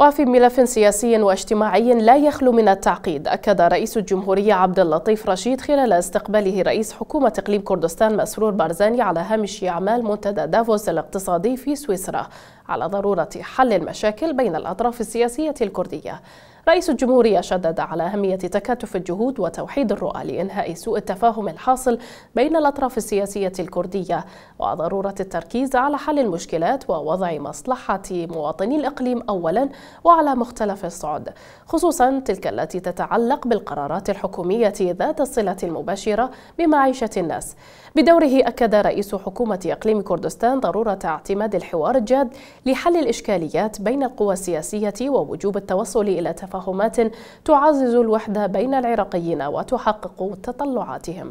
وفي ملف سياسي واجتماعي لا يخلو من التعقيد أكد رئيس الجمهورية عبد اللطيف رشيد خلال استقباله رئيس حكومة إقليم كردستان مسرور بارزاني على هامش أعمال منتدى دافوس الاقتصادي في سويسرا على ضرورة حل المشاكل بين الأطراف السياسية الكردية رئيس الجمهورية شدد على أهمية تكاتف الجهود وتوحيد الرؤى لإنهاء سوء التفاهم الحاصل بين الأطراف السياسية الكردية وضرورة التركيز على حل المشكلات ووضع مصلحة مواطني الإقليم أولا وعلى مختلف الصعد خصوصا تلك التي تتعلق بالقرارات الحكومية ذات الصلة المباشرة بمعيشة الناس بدوره أكد رئيس حكومة إقليم كردستان ضرورة اعتماد الحوار الجاد لحل الإشكاليات بين القوى السياسية ووجوب التوصل إلى تفاهم تفاهمات تعزز الوحدة بين العراقيين وتحقق تطلعاتهم